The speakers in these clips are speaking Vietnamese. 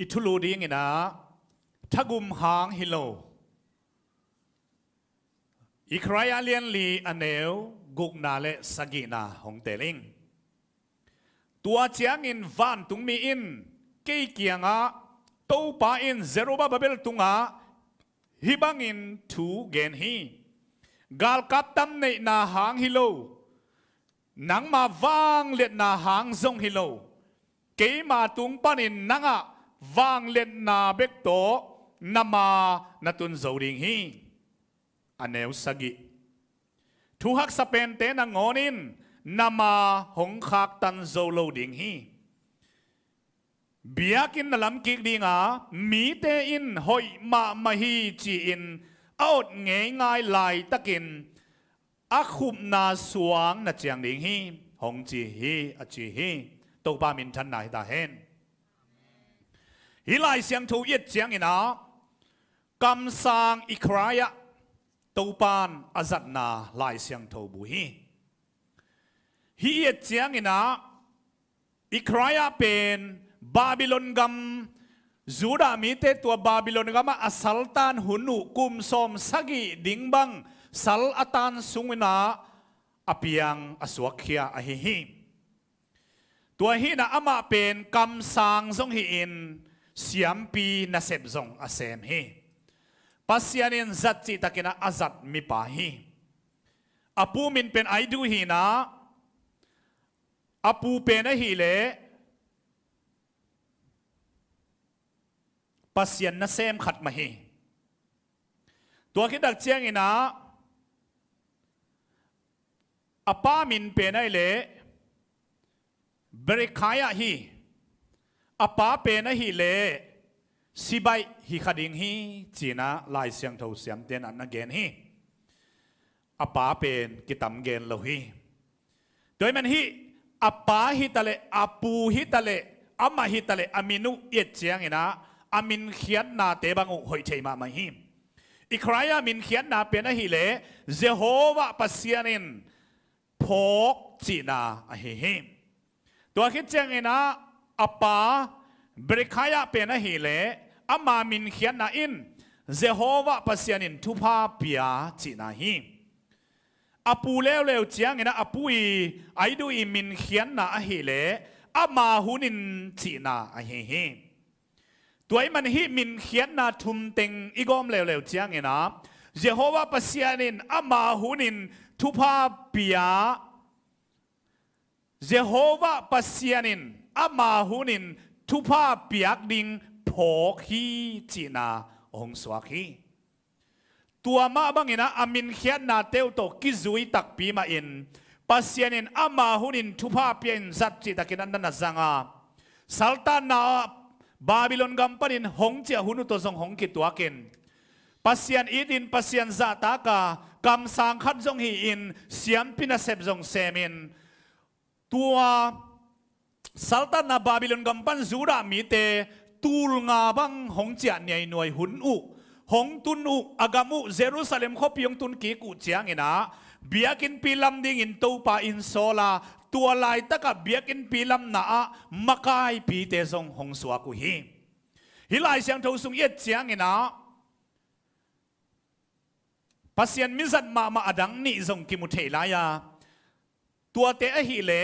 อิทุลูดิ้งนะทักุมหางฮิโลอีใครอาเลียนลีอันเนวกุกนาเลสกีนาหงเตลิงตัวเจียงอินวันตุงมีอินกี่เกียงอ่ะตัวป้าอินเซโรบาบเบลตุงอ่ะฮิบังอินทูเกนฮีกาลกัปตันในนาหางฮิโลนังมาวางเลียนนาหางซงฮิโลเกี่มาตุงปันอินนังอ่ะ vang lên na tổ ma to nama dầu zoring hi anh aneu sagi thu hắc hak sapen te na ngonin ma hong khắc tan dầu lâu ding hi biakin nalam kik dinga mi te in hoi ma ma hi chi in out nghe ngai lai takin akhum na suang na chiang ding hi hong chi hi a chi hi to ba min than na ta hen อีไลเซียงทูเย็ดเจียงอินากำสางอีครายะตูปานอาจัดนาไลเซียงทูบุฮีฮีเย็ดเจียงอินาอีครายะเป็นบาบิลอนกัมจูดามีเตตัวบาบิลอนกัมอัสลตันหุนุกุมสมสกิดิงบังสัลอตันสุงนาอภิยังอสวักยาอฮิีิตัวฮีนาอามาเป็นกำสางทรงฮีอิน siampi na sep zong asem hi pasianin zat chi takina azat mi pa hi apu min pen ai du hi na apu pen a hi le pasian na sem khat ma hi tua khi dak chiang ina apa min pen ai le berikhaya hi อาปาเป็นนะฮิเลสิบายฮิขดิงฮีจีน่าลายเสียงเท่าเสียงเตียนอันนักเกนฮีอาปาเป็นกิตามเกนเลยฮีโดยมันฮีอาปาฮิตะเลอาปูฮิตะเลอามาฮิตะเลอามินุเอียดเสียงนะอามินเขียนนาเตบังอุหอยเชยมาไม่ฮิมอีกใครอามินเขียนนาเป็นอะฮิเลเจโฮวาปัสเซียนินพกจีน่าอหิฮีตัวคิดเจียงนะอปาบริขยาเป็นอะไรเลอามามินเขียนนาอินเจโฮวาปัสยานินทุพาปิยาจินาฮีอาปูเลวเลวเจียงนะอาปูอีไอดูอีมินเขียนนาเฮเลอามาหุนินจีนาเฮเฮตัวไอมันฮีมินเขียนนาทุมเต็งอีกอมเลวเลวเจียงนะเจโฮวาปัสยานินอามาหุนินทุพาปิยาเจโฮวาปัสยานิน à mà hôn in thu pa biếc đình phổ khí chỉ na ông xóa khí tua ma bang ina amin khian na teu to ki zui tak pi ma in Pasian in ama hunin thupa pien zat chi takin an na zanga saltan na babylon gampan in hong chia hunu to zong hong ki tuakin pasien it in pasian za taka ka kam sang khat zong hi in siam pina sep zong semin tua saltan na Babylon gampan zura mite tul nga bang hong chia nei noi hun u hong tun u agamu Jerusalem khop yong tun ki ku chiang ina biakin pilam ding in to pa in sola tua lai taka biakin pilam na a makai pi te zong hong suwa ku hi hilai siang thâu sung yết chiang ina pasien mi ma ma adang ni zong ki mu thei tua te a hi le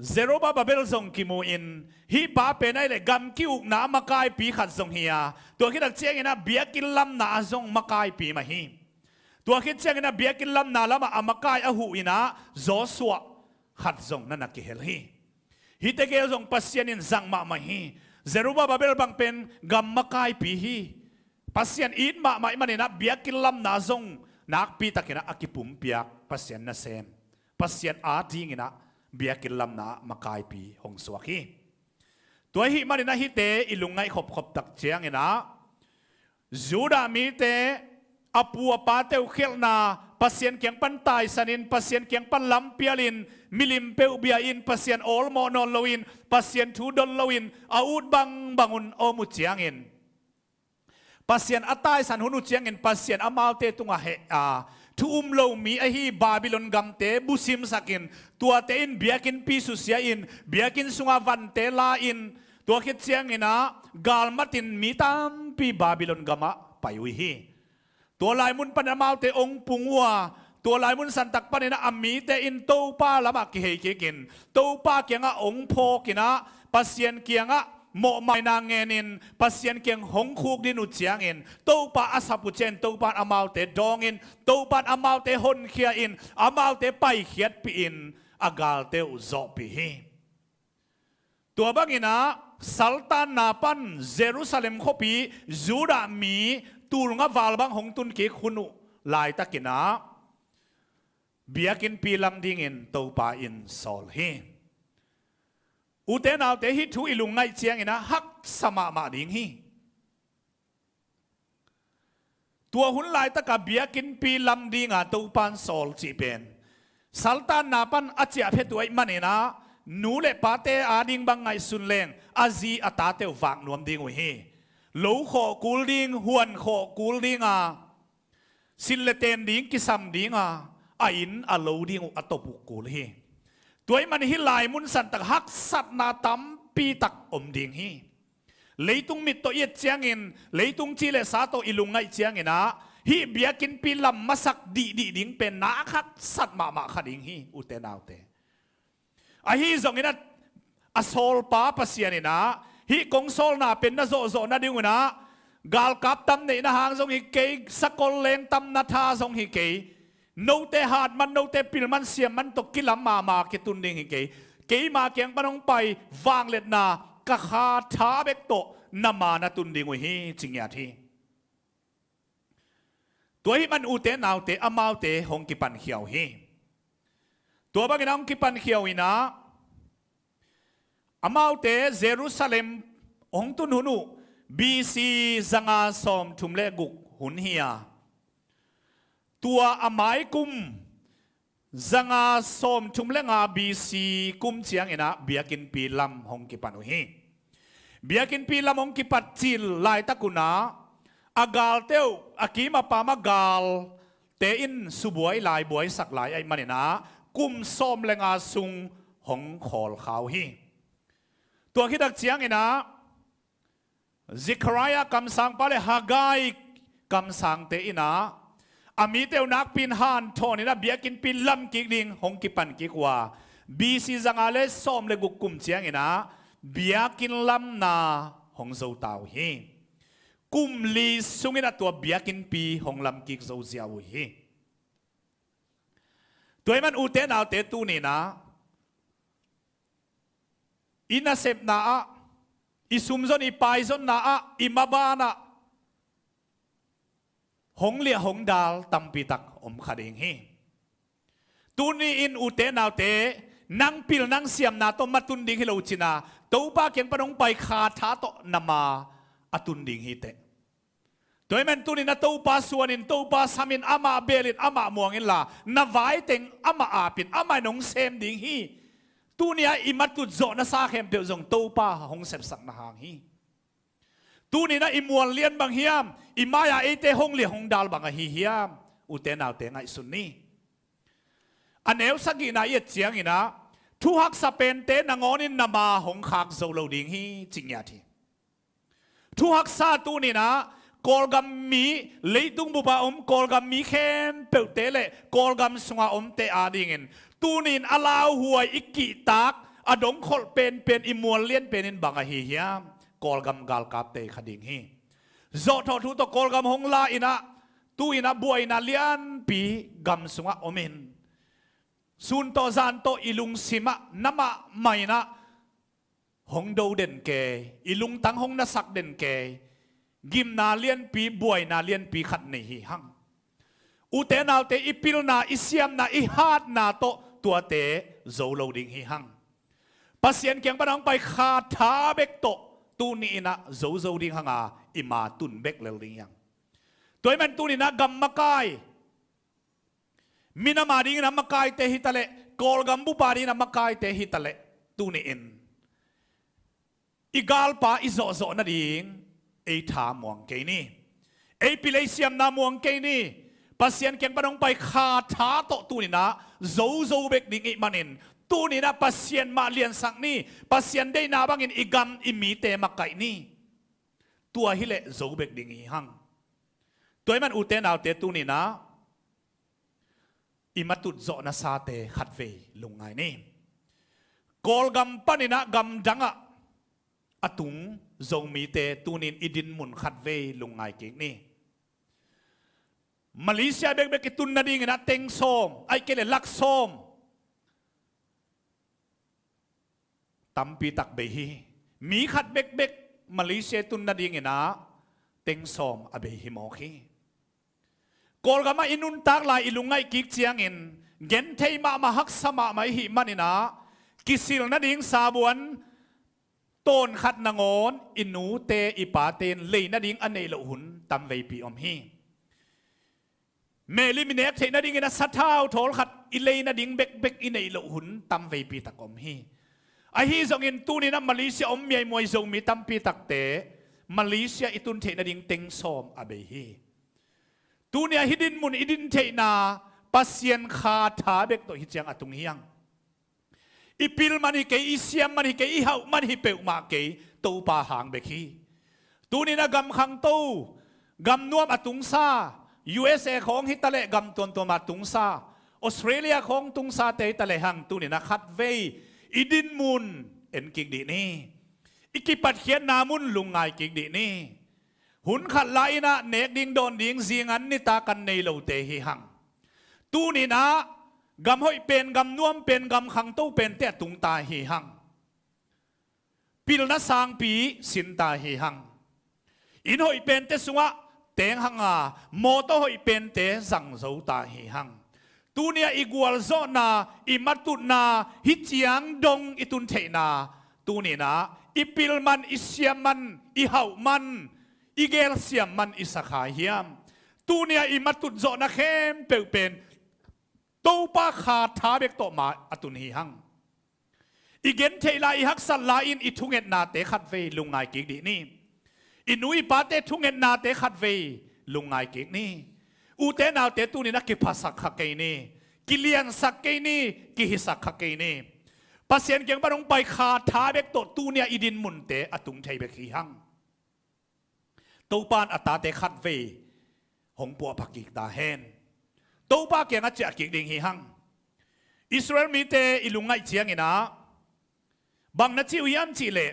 Zerubbabel Babel zong kimu in hi ba pe nai le gam ki uk na makai pi khat zong hiya to khi dak cheng na bia kilam na zong makai pi ma hi to khi cheng na bia kilam na lama amakai a hu ina zo suwa khat zong na nak hel hi hi te ge zong pasian in zang ma ma hi Zerubbabel bang pen gam makai pi hi pasian in ma ma ma na bia kilam na zong nak pi takina akipum piak pasian na sem pasian a dingina biakin lam na makai pi hong suaki tuai hi mari na hi te ilungai khop khop tak chiang ina zuda mi te apua apa te khelna pasien kyang pan tai sanin pasien kyang pan lam pialin milim peu bia in pasien all mo non loin pasien thu don loin aut bang bangun omu chiang in pasien atai san hunu chiang in pasien amalte tunga he a thu um lo mi a hi babylon gam te busim sakin tua te in biakin pisu sia in biakin sunga van te la in tua khit chiang ina gal matin mi tam pi babylon gama paiwi hi tua lai mun panamau te ong pungua tua lai mun san tak panina ami te in to pa lama ki hei ki kin to pa kianga ong pho kina pasien kianga mo mai na ngenin pasien keng hong khuk dinu chiangin to pa asapu chen to pa amal te dongin to pa amal te hon khia in amal te pai khiat pi in agal te u zo pi hi tua bangina saltan napan jerusalem khopi juda mi tulunga walbang hong tun ke khunu lai takina biakin pilam dingin to pa in sol hi u te nào te hi thu ilung ngai chiang ina hak sama ma ding hi tua hun lai ta ka bia kin pi lam di nga to pan sol chi pen saltan na pan achia phe tuai mane na nu le pa te a ding bang ngai sun leng azi ata te wak nuam ding hi lo kho kul ding huan kho kul ding a sin le ten ding ki sam ding a a in a lo ding a to bu kul hi tuổi mình hi lại muốn sẵn tắc hắc sát na tắm pi tắc ôm điện hi lấy tung mít to yết chiang in lấy tung chi lệ sa to ilung ngay chiang in á hi bia kin pi lam masak di di ding pen na khắc sát ma ma khát ding hi u te nào te à hi zong in á asol pa pasian in á hi kong sol na pen na zo zo na ding na gal kap tam nei na hang zong hi ke sakol leng tam na tha zong hi ke นูเตหัดมันนูเตปิลมันเสียมันตกกิลมามาเกตุนดิ่งเกย์เกย์มาเกียงปนองไปวางเล็ดนากระคาท้าเบกโตนำมานตุนดิ่งวิฮีจิงยาที่ตัวที่มันอูเตนาวเตอมาวเตหงกิปันเขียวฮีตัวบางินองกิปันเขียวินาอมาวเตเยรูซาเล็มหงตุนหุนุบีซีจังอาสอมทุมเลกุกหุนเฮียตัวอามายกุมจังอาสมชุมเลงอาบีซีกุมเชียงเอ็นะเบียกินปีลำหงกิปันุฮีเบียกินปีลำหงกิปัดจิลลายตะกุนาอากาลเตวอากิมาปามากาลเตอินสุบวยลายบวยสักหลายไอมันเนนะกุมสมเลงอาสุงหงขอลขาวฮีตัวคิดักเชียงเอ็นะซิครายะคำสั่งไปเลยฮากายคำสั่งเตอินะ ami teu nak pin han thoni na bia kin pin lam ki ding hong ki pan ki kwa bc zanga le som le guk kum chiang ina bia kin lam na hong zo tau hi kum li sungina tua bia kin pi hong lam ki zo ziaw hi tuai man u te nau te tu ni na ina sep na a isum zon i zon na a imaba na hong lia hong dal tam tampi tak om khading hi tuni in ute nau te nang pil nang siam na to matun ding hi lo china to pa ken panong pai kha tha to nama atun ding hi te Tôi men tu ni na tàu pa suan in tàu pa samin ama belin ama muang in la na vai teng ama apin ama nong sem ding hi tu ni a imat tu zo na sa khem pe zong tàu pa hong sep sak na hang hi ตูนี่นะอิมวลเลียนบางเฮียมอิมายาเอเตหงเลียงดาลบางเฮียมอุเตนาเตงไอสุนีอันเอวสกินาเยจียงอินะทุหักสเปนเตนงอนินนามาหงคากโซโลดิงฮีจิงยาทีทุหักซาตูนี่นะกอลกัมมีเลยตุงบุบาอมกอลกัมมีเข้มเปิดเตเลกอลกัมสงอาอมเตอาดิงินตูนินอลาวหวยอิกิตักอดงคอลเป็นเป็นอิมวลเลียนเป็นินบางเฮียม kolgam gal kap te khading hi zo tho thu to kolgam hong la ina tu ina buai na lian pi gam sunga omin sun to zan to ilung sima nama maina hong do den ke ilung tang hong na sak den ke gim na lian pi buai na lian pi khat nei hi hang u te nal te ipil na isiam na i hat na to tua te zo lo ding hi hang pasien kyang parang pai kha tha bek to tu ni ina zo zo ding hanga ima tun bek lel ding yang toy man tu ni na gam makai mina ma ding na makai te hitale kol gam bu pari na makai te hitale tu ni in igal pa izo zo na ding e tha muang ke ni e pilai siam na muang ke ni pasien ken panong pai kha tha to tu ni na zo zo bek ding i manin tu ni na pasien ma lian sang ni pasien dei na bangin igam imi te makai ni tua hi le zo bek ding hi hang toy man u te naw te tu ni na imatut zo na sa te khat ve lungai ni kol gam panina gam danga atung zo mi te tunin idin mun khat ve lungai ke ni Malaysia bek bek kitun na ding na teng som ay kele lak som tampi tak behi mi khat bek bek Malaysia tun na ding na teng som abehi mo khi kol gama inun tak la ilungai kik chiangin gen thei ma ma hak sama mai hi manina kisil na ding sabuan ton khat nangon inu te ipaten leina ding anei lo hun tam vei pi om hi mẹ li mi nep thei na ding na sát thao thổ khát, i le na ding bek bek in ei lo hun tam ve pi takom hi ai hi zong in tu ni na malaysia om mi moi zong mi tam pi tak te malaysia itun thấy na ding teng som a be hi tu ni a hidin mun idin thấy na pasien kha tha bek to hi chang atung hiang ipil mani ke isiam mani ke ihau mani peu ma ke to pa hang be khi tu ni na gam khang to gam nuam atung sa USA ของฮิตาเลกำตัวตัวมาตุงซาออสเตรเลียของตุงซาเตฮตาเลหังตุนี่นะคัดเวอิดินมุนเอ็นกิกดีนี่อีกิปัดเขียนนามุนลุงไงกิกดีนี่หุนขัดไลนะเนกดิงโดนดิงเสียงอันนี่ตากันในโลเตหิหังตูนี่นะกำห้อยเป็นกำน่วมเป็นกำขังตู้เป็นแต่ตุงตาหิหังปิลนะสางปีสินตาหิหังอินห้อยเป็นแต่สุวะ teng hanga moto hoi pen te zang zo ta hi hăng, tu nia igual zo na imatu na hi chiang dong itun the na tu ni na ipil man isiam man i hau man igel siam man isakha hiam tu nia imatut zo na khem pe pen to pa kha tha bek to ma atun hi hang igen thei lai hak sal la in ithunget na te khat ve lungai ki di ni อินุยปาเตทุงเงินนาเตขัดเวลุงไงเกนี่อุเตนาเตตุนี่นักกิภาษาขักเกนี่กิเลียนสักเกนี่กิฮิสักขักเกนี่ภาษาเกี่งบารุงไปขาท้าเบกโตตูเนี่ยอิดินมุนเตอตุงไทยเบกฮีหังตูปานอัตตาเตขัดเวหงปัวปากิกตาเฮนตูปาเกี่งอัจารกิกดิงฮีหังอิสราเอลมีเตอิลุงไงเชียงินาบางนาทีวิยามจีเล่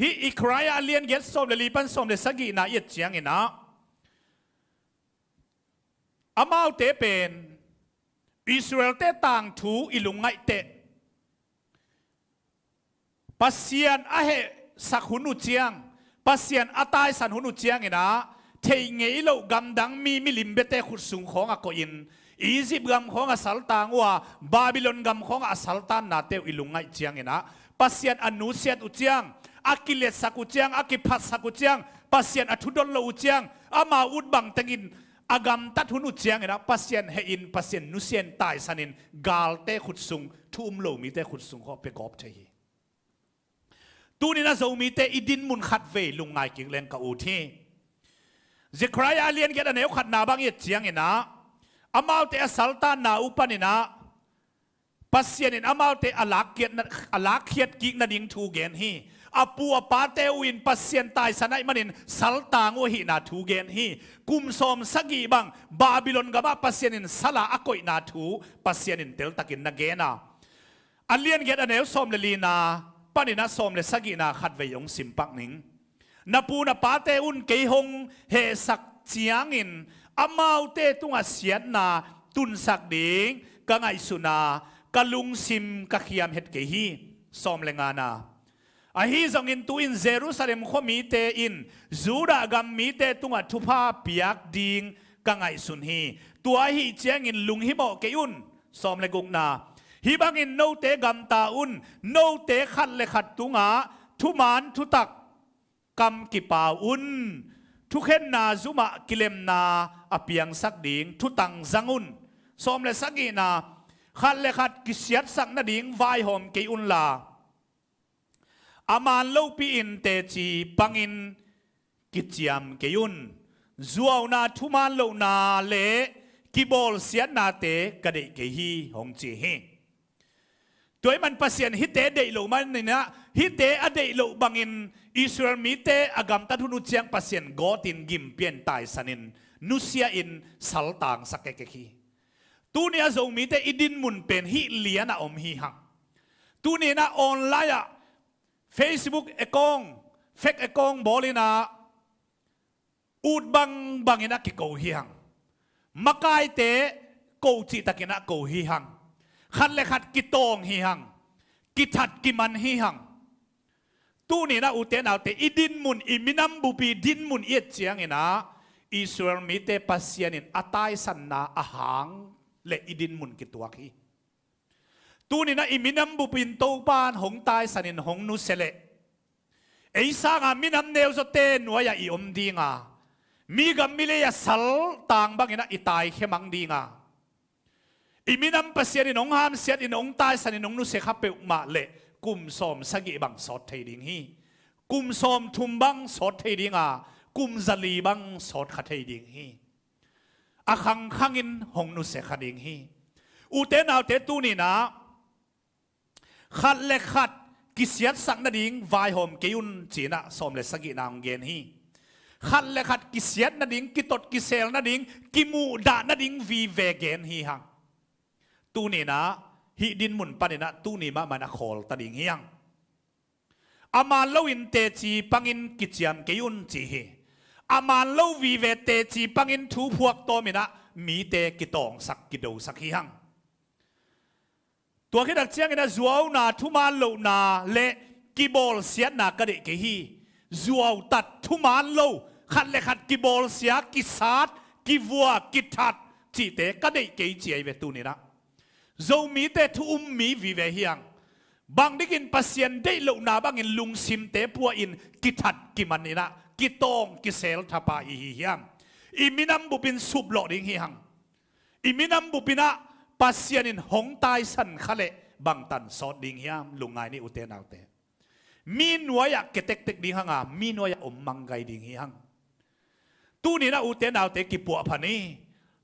ฮีอิครายอาเลียนเย็สมเดลีปันสมเลสกีนาเอ็ดเจียงอีนาอามาอุเตเป็นอิสราเอลเตต่างถูอิลุงไงเตปัสเซียนอาเฮสักหุนุเจียงปัสเซียนอาตายสันหุนุเจียงอีนาเทงเงอโลกำดังมีมิลิมเบเตขุดสุงของอโกอินอียิบต์กำของอาสัลตังว่าบาบิลอนกำของอาสัลตันนาเตวิลุงไงเจียงอีนาปัสเซียนอนุเซียนุเจียงอากิเลสสักุเจียงอากิพัสสักุเจียงปัสเซยนอธุดลโลเจียงอามาอุดบังตังอินอากามตัดหุนุเจียงนะปัสเซยนเฮอินปัสเซยนนุเซียนตายสันินกาลเตขุดสุงทุ่มโลมีเตขุดสุงขอไปกอบใช่ตูนี่นะจะมีเตอิดินมุนขัดเวลุงไงกิงเลงกอูที่จะใครอาเลียนกันเนียขัดนาบังเยเจียงนะอามาเตอสัลตานาอุปนินะปัสเซียนอามาเตอลักเกียนอลักเกียดกิกนัดิงทูเกนฮี apu apate win pasien tai sanai manin salta ngo hi na thu gen hi kum som sagi bang babylon gaba pasien in sala akoi na thu pasien in tel takin na gena alian get anel som le lina panina som le sagi na khat ve yong simpak ning napu na pate un ke hong he sak chiangin amau te tunga sian na tun sak ding ka ngai suna kalung sim ka het ke hi som le nga na ahi zong in tu in Jerusalem kho mi te in zura gam mi te tunga thupa piak ding ka ngai sun hi tua hi chiang in lung hi bo ke un som le gung na hi bang in no te gam ta un no te khat le khat tunga thu man thu tak kam ki pa un thu khen na zuma kilem na apiang sak ding thu tang zangun som le sagi na khat le khat ki siat sak na ding vai hom ke un la aman lo pi in te chi pangin kichiam keyun zuaw na thuman lo na le kibol sian na te kade ke hi hong chi hi toy man pasien hi te dei lo man ni na hi te a dei lo bangin israel mi te agam ta thunu chiang pasien gotin gim pian tai sanin nusia in saltang sakke ke hi tu ni zo mi te idin mun pen hi liana om hi ha tu ni na online Facebook ekong fake lên bolina ut bang bang bangina ki ko hiang makai te ko chi takina ko hi hang khat le khát ki tong hi hang ki that ki man hi hang tu ni na ute nào te idin mun iminam bupi din mun yet chiang ina Israel mi te pasianin atai san na ahang le idin mun ki tuak hi ตูนี่นะอิมินัมบุปินโตปานหงตายสนินหงนุเสเลไอ้สางามินัมเนวสเตนวายาอิอมดีงามีกัมมิเลยสัลต่างบางนะอิตายเขมังดีงาอิมินัมเปเสียดินองฮามเสียดินองตายสนินองนุเสขับเปอุมาเลกุมสมสกิบังสอดเทดิงฮีกุมสมทุมบังสอดเทดิงากุมจลีบังสอดขัดเทดิงฮีอาคังขังอินหงนุเสขัดดิงฮีอุเตนเอาเตตูนี่นะขัดเล็กขัดกิเสียสังนดิงวายหมเกยุนจีนะสมเลสกินางเงกนฮีขัดเล็กขัดกิเสียนดิงกิตดกิเซลนดิงกิมูดานดิงวีเวเกนฮีหังตูนี่นะฮีดินมุนปันนะตูนีมามันะคอลตาดิงฮียงอามาลวินเตจีปังอินกิจยามเกยุนจีฮีอามาลวีเวเตจีปังอินทูพวกโตมินะมีเตกิตองสักกิโดสักฮียงัวขี้ดักเชียงกันนะจัวนาทุมาโลนาเละกีบอลเสียนากระดิกเฮีจัวตัดทุมาโลขัดเลขัดกีบอลเสียกีสัดกีวัวกีทัดจีเตกระเดกเกี่ยใจเวตุนี่นะจูมีเตทุมมีวิเวียงบางดิกินปัสเซนได้ลูกนาบางินลุงซิมเตปัวอินกีทัดกิมันนี่นะกีตองกีเซลทับไปฮิฮิฮัมอิมินัมบุปินสุบโลดิ่งฮียังอิมินัมบุปินะ pasianin hong tai san khale bang tan so ding hiam lungai ni uten autte mi nuaya ketek tek ding hanga mi nuaya om mangai ding hiang tu ni na uten autte ki pu phani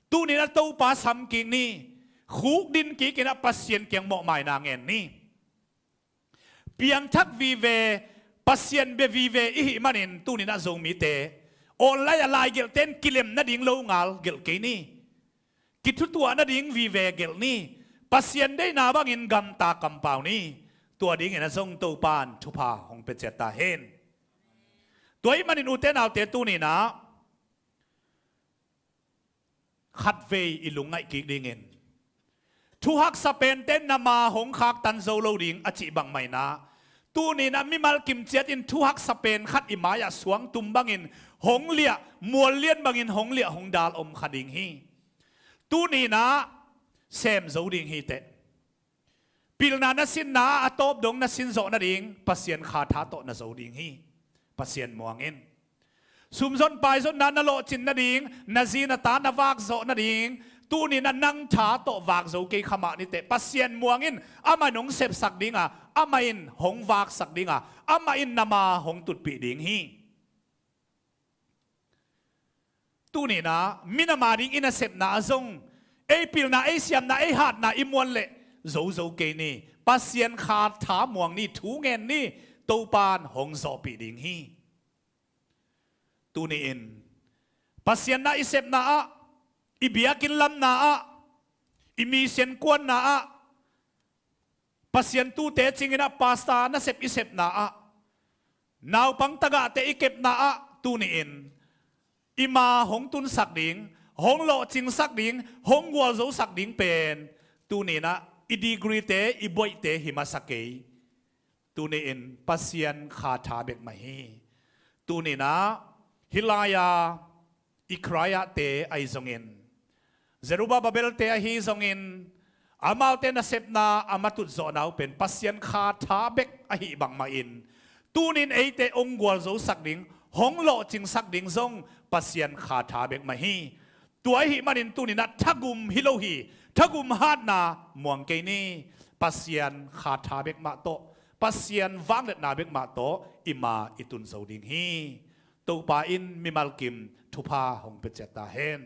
tu ni na tau pa sam ki ni khuk din ki kena pasien kyang mo mai na ngen ni piang thak vi ve pasien be vi ve i manin tu ni na zong mi te online lai gel ten kilem na ding lo ngal gel ke ni กิทุตัวนั่นดิงวีเวเกลนี่ปัสยันได้นาบังอินกำตากำเปล่านี่ตัวดิ้งเห็นทรงตัวปานทุพาหงเป็นเจตาเฮนตัวอีมันอินอุเตนเอาเตตูนี่นะขัดเวอิลุงไงกิดิ้งเงิน ทุหักสเปนเต้นนามาหงคักตันโซโลดิ้งอจิบังไม่นะตูนี้นะมิมาลกิมเจตินทุหักสเปนขัดอิมายาสวงตุมบังอินหงเลียมัวเลียนบังอินหงเลียหงดาลอมขัดดิ้งฮี tu ni na sem zo ding hi te pil na na sin na atop dong na sin zo na ding pasien kha tha to na zo ding hi pasien muang in sum zon pai zon na na lo chin na ding na zi na ta na vak zo na ding tu ni na nang tha to vak zo ke khama ni te pasien muangin ama nong sep sak dinga à, ama in hong vak sak dinga à, ama in nama hong tut pi ding hi tu ni na mina ma ding a set na azong e pil na e siam na e hat na imwan le zo zo ke ni pasien kha tha muang ni thu ngen ni to pan hong zo pi ding hi tu ni in pasien na isep na a ibiakin lam na a imisen kwan na a pasien tu te na pasta na sep isep na a nau pang taga te ikep na a tu ni in อิมาหงตุนสักดิงหงโลจิงสักดิงหงวัวโจสักดิงเป็นตูนี่นะ อีดีกรีเตอีบวยเตหิมาสักเกตูนี่เองนปัสยันขาถาเบกมาฮตูนี่นะ ฮิลายาอิครายาเตไอซงเอิน เซรุบาบาเบลเตอฮีซงเอิน อามาเตนเซปนาอามาตุดโซนาวเป็นปัสยันขาถาเบกอหิบังมาอินตูนินเอเตองกัวโจสักดิงหงโลจิงสักดิงซงปัสยนขาถาเบกมาฮีตัวหิมันินตุนินัทกุมฮิโลฮีทกุมฮาดนามวงเกนีปัสยนขาถาเบกมาโตปัสยนวังเลนาเบกมาโตอิมาอิตุนโซดิงฮีตูปาอินมิมัลกิมทุพาหงเปเจตาเฮน